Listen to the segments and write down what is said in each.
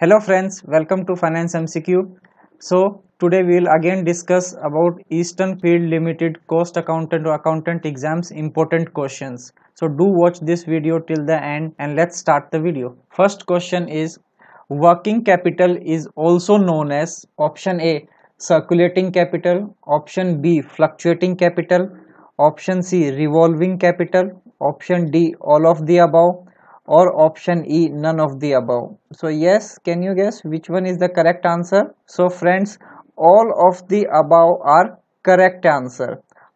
Hello friends, welcome to Finance MCQ. So today we will again discuss about Eastern Field Limited Cost Accountant or Accountant exams important questions. So do watch this video till the end and let's start the video. First question is working capital is also known as option A circulating capital, option B fluctuating capital, option C revolving capital, option D all of the above or option E none of the above so yes can you guess which one is the correct answer so friends all of the above are correct answer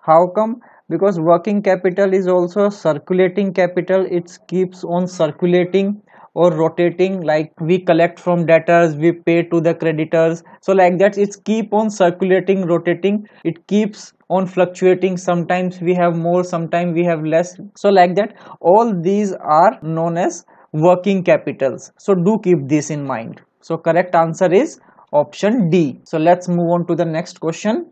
how come because working capital is also circulating capital it keeps on circulating or rotating like we collect from debtors we pay to the creditors so like that it's keep on circulating rotating it keeps on fluctuating sometimes we have more sometimes we have less so like that all these are known as working capitals so do keep this in mind so correct answer is option d so let's move on to the next question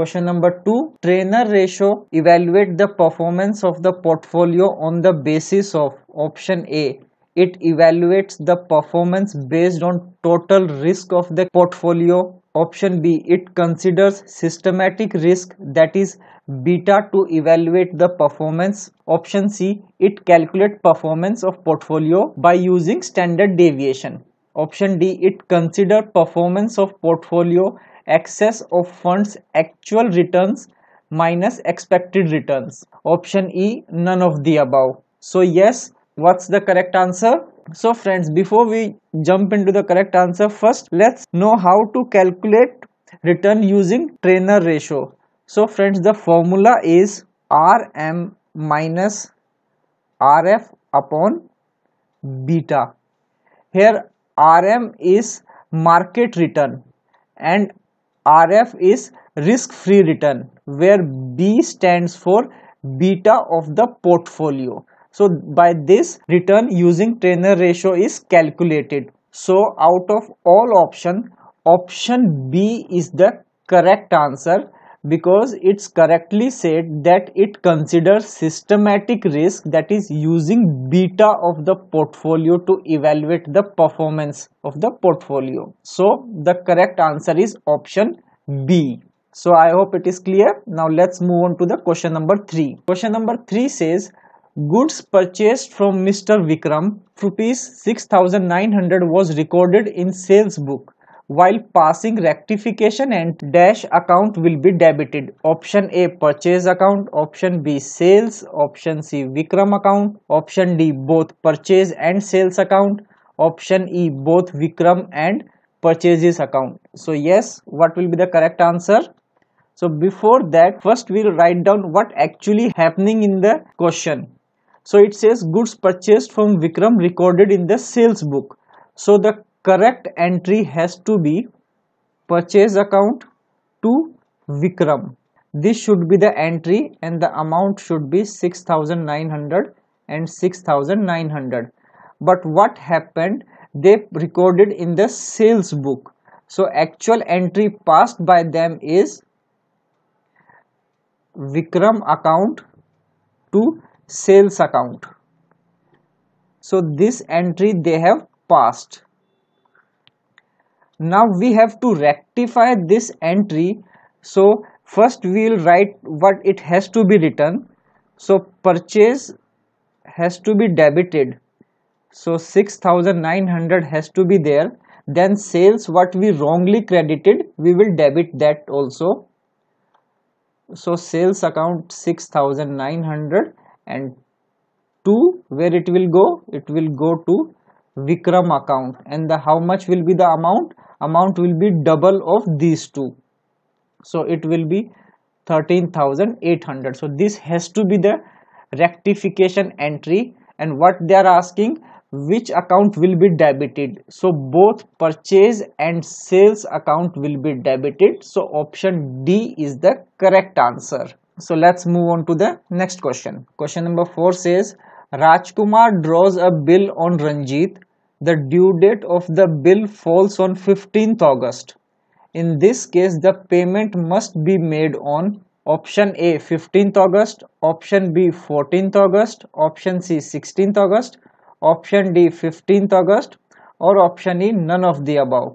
question number two trainer ratio evaluate the performance of the portfolio on the basis of option a it evaluates the performance based on total risk of the portfolio Option B, it considers systematic risk that is beta to evaluate the performance. Option C, it calculates performance of portfolio by using standard deviation. Option D, it consider performance of portfolio excess of funds actual returns minus expected returns. Option E, none of the above. So yes, what's the correct answer? So friends, before we jump into the correct answer, first let's know how to calculate return using trainer ratio. So friends, the formula is Rm minus Rf upon beta. Here Rm is market return and Rf is risk-free return where B stands for beta of the portfolio. So by this return using trainer ratio is calculated. So out of all option, option B is the correct answer because it's correctly said that it considers systematic risk that is using beta of the portfolio to evaluate the performance of the portfolio. So the correct answer is option B. So I hope it is clear. Now let's move on to the question number 3. Question number 3 says goods purchased from Mr. Vikram, rupees 6900 was recorded in sales book while passing rectification and dash account will be debited option a purchase account option b sales option c vikram account option d both purchase and sales account option e both vikram and purchases account so yes what will be the correct answer so before that first we'll write down what actually happening in the question so it says goods purchased from Vikram recorded in the sales book. So the correct entry has to be purchase account to Vikram. This should be the entry and the amount should be 6900 and 6900. But what happened? They recorded in the sales book. So actual entry passed by them is Vikram account to sales account so this entry they have passed now we have to rectify this entry so first we will write what it has to be written so purchase has to be debited so 6900 has to be there then sales what we wrongly credited we will debit that also so sales account 6900 and 2 where it will go it will go to Vikram account and the how much will be the amount amount will be double of these two so it will be 13,800 so this has to be the rectification entry and what they are asking which account will be debited so both purchase and sales account will be debited so option D is the correct answer so let's move on to the next question question number 4 says rajkumar draws a bill on ranjit the due date of the bill falls on 15th august in this case the payment must be made on option a 15th august option b 14th august option c 16th august option d 15th august or option e none of the above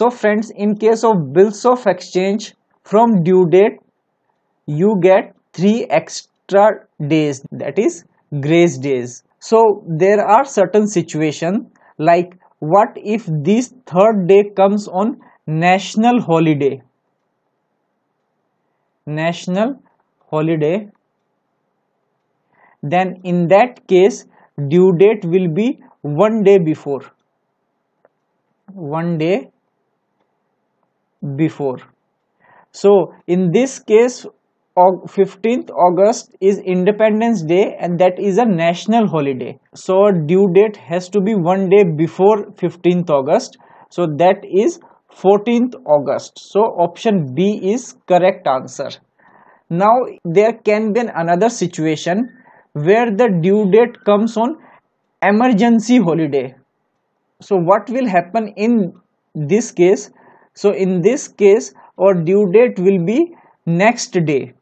so friends in case of bills of exchange from due date you get three extra days that is grace days so there are certain situations like what if this third day comes on national holiday national holiday then in that case due date will be one day before one day before so in this case 15th August is Independence Day and that is a national holiday. So due date has to be one day before 15th August. So that is 14th August. So option B is correct answer. Now there can be another situation where the due date comes on emergency holiday. So what will happen in this case? So in this case our due date will be next day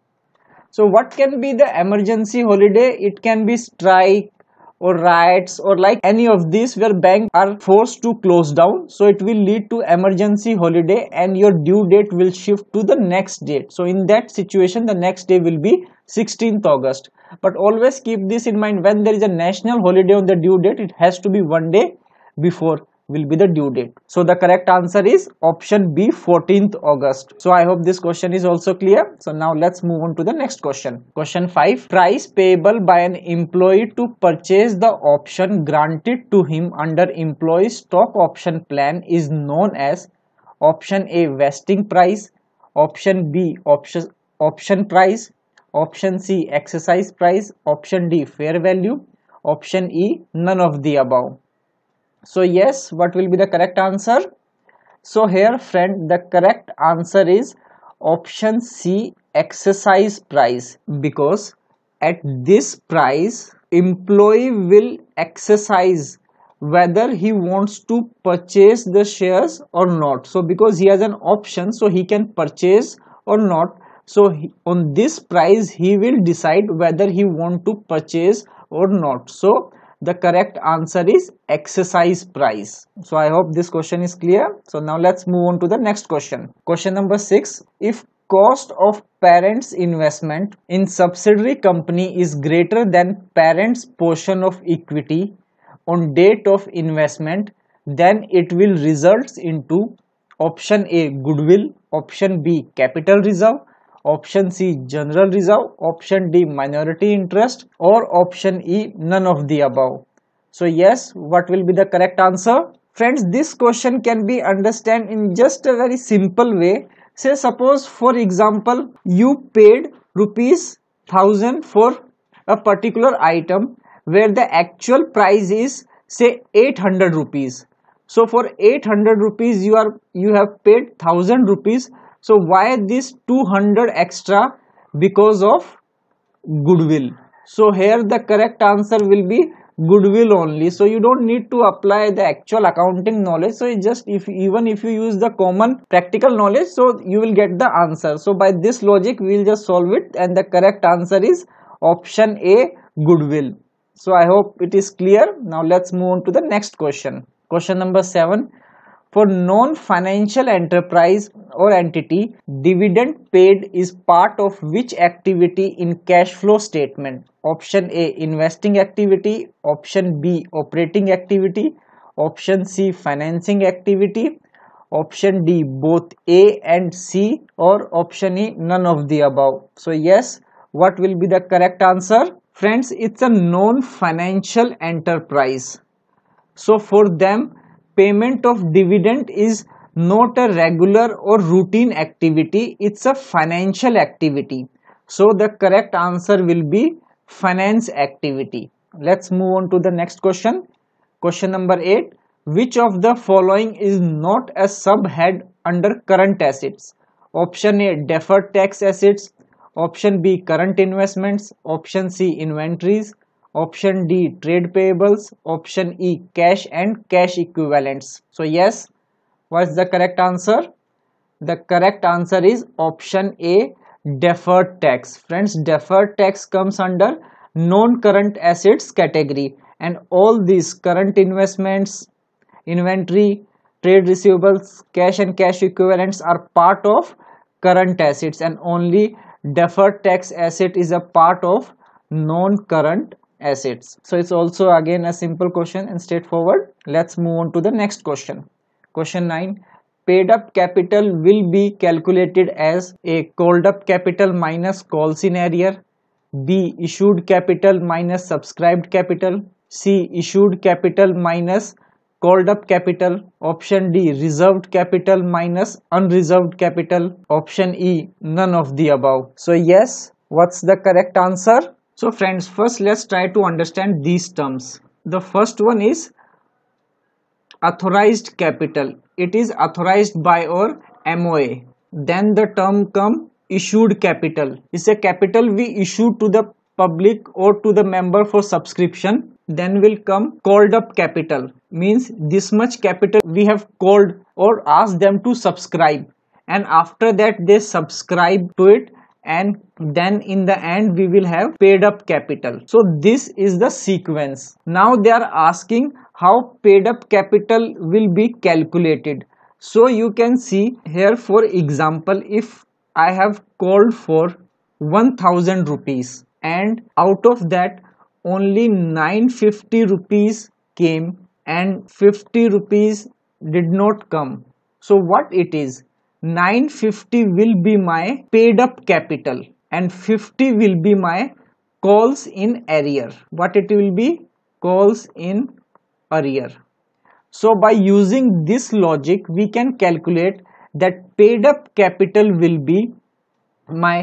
so what can be the emergency holiday? It can be strike or riots or like any of these where banks are forced to close down so it will lead to emergency holiday and your due date will shift to the next date so in that situation the next day will be 16th august but always keep this in mind when there is a national holiday on the due date it has to be one day before will be the due date so the correct answer is option b 14th august so i hope this question is also clear so now let's move on to the next question question 5 price payable by an employee to purchase the option granted to him under employee stock option plan is known as option a vesting price option b option option price option c exercise price option d fair value option e none of the above so yes what will be the correct answer so here friend the correct answer is option c exercise price because at this price employee will exercise whether he wants to purchase the shares or not so because he has an option so he can purchase or not so he, on this price he will decide whether he want to purchase or not so the correct answer is exercise price so i hope this question is clear so now let's move on to the next question question number six if cost of parents investment in subsidiary company is greater than parents portion of equity on date of investment then it will results into option a goodwill option b capital reserve option C general reserve, option D minority interest or option E none of the above. So yes, what will be the correct answer? Friends, this question can be understood in just a very simple way. Say suppose for example, you paid rupees 1000 for a particular item where the actual price is say 800 rupees. So for 800 rupees you are you have paid 1000 rupees so why this 200 extra because of goodwill so here the correct answer will be goodwill only so you don't need to apply the actual accounting knowledge so just if even if you use the common practical knowledge so you will get the answer so by this logic we'll just solve it and the correct answer is option a goodwill so i hope it is clear now let's move on to the next question question number 7 for non-financial enterprise or entity, dividend paid is part of which activity in cash flow statement? Option A, investing activity. Option B, operating activity. Option C, financing activity. Option D, both A and C or option E, none of the above. So yes, what will be the correct answer? Friends, it's a non-financial enterprise. So for them, payment of dividend is not a regular or routine activity it's a financial activity so the correct answer will be finance activity let's move on to the next question question number 8 which of the following is not a subhead under current assets option a deferred tax assets option b current investments option c inventories option D trade payables, option E cash and cash equivalents. So yes, what's the correct answer? The correct answer is option A deferred tax. Friends, deferred tax comes under non-current assets category and all these current investments, inventory, trade receivables, cash and cash equivalents are part of current assets and only deferred tax asset is a part of non-current acids so it's also again a simple question and straightforward let's move on to the next question question 9 paid up capital will be calculated as a called up capital minus call scenario b issued capital minus subscribed capital c issued capital minus called up capital option d reserved capital minus unreserved capital option e none of the above so yes what's the correct answer so friends, first let's try to understand these terms. The first one is authorized capital. It is authorized by or MOA. Then the term come issued capital. It's a capital we issue to the public or to the member for subscription. Then will come called up capital. Means this much capital we have called or asked them to subscribe. And after that they subscribe to it and then in the end we will have paid up capital so this is the sequence now they are asking how paid up capital will be calculated so you can see here for example if i have called for 1000 rupees and out of that only 950 rupees came and 50 rupees did not come so what it is 950 will be my paid up capital and 50 will be my calls in arrear what it will be calls in arrear so by using this logic we can calculate that paid up capital will be my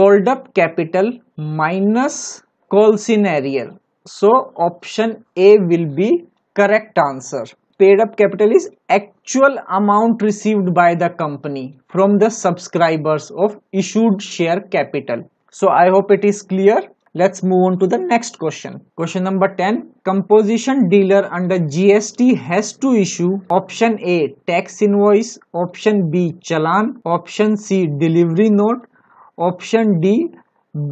called up capital minus calls in arrear so option a will be correct answer paid up capital is actual amount received by the company from the subscribers of issued share capital so i hope it is clear let's move on to the next question question number 10 composition dealer under gst has to issue option a tax invoice option b challan option c delivery note option d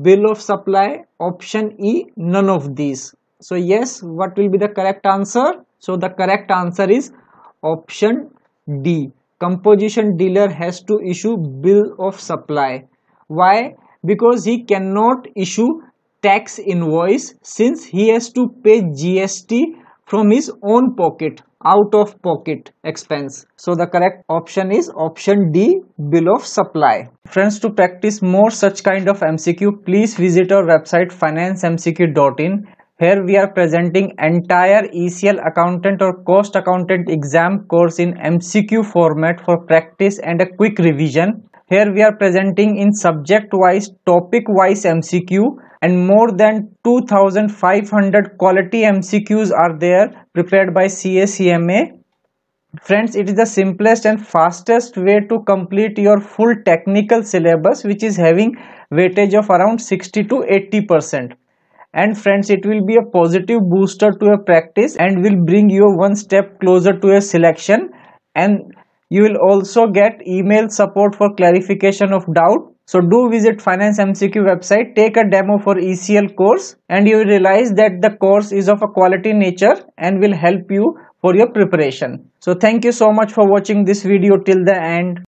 bill of supply option e none of these so yes what will be the correct answer so the correct answer is option D. Composition dealer has to issue bill of supply. Why? Because he cannot issue tax invoice since he has to pay GST from his own pocket out of pocket expense so the correct option is option d bill of supply friends to practice more such kind of mcq please visit our website financemcq.in here we are presenting entire ECL accountant or cost accountant exam course in MCQ format for practice and a quick revision. Here we are presenting in subject wise, topic wise MCQ and more than 2500 quality MCQs are there prepared by CACMA. Friends, it is the simplest and fastest way to complete your full technical syllabus which is having weightage of around 60 to 80 percent and friends it will be a positive booster to your practice and will bring you one step closer to a selection and you will also get email support for clarification of doubt so do visit finance mcq website take a demo for ecl course and you will realize that the course is of a quality nature and will help you for your preparation so thank you so much for watching this video till the end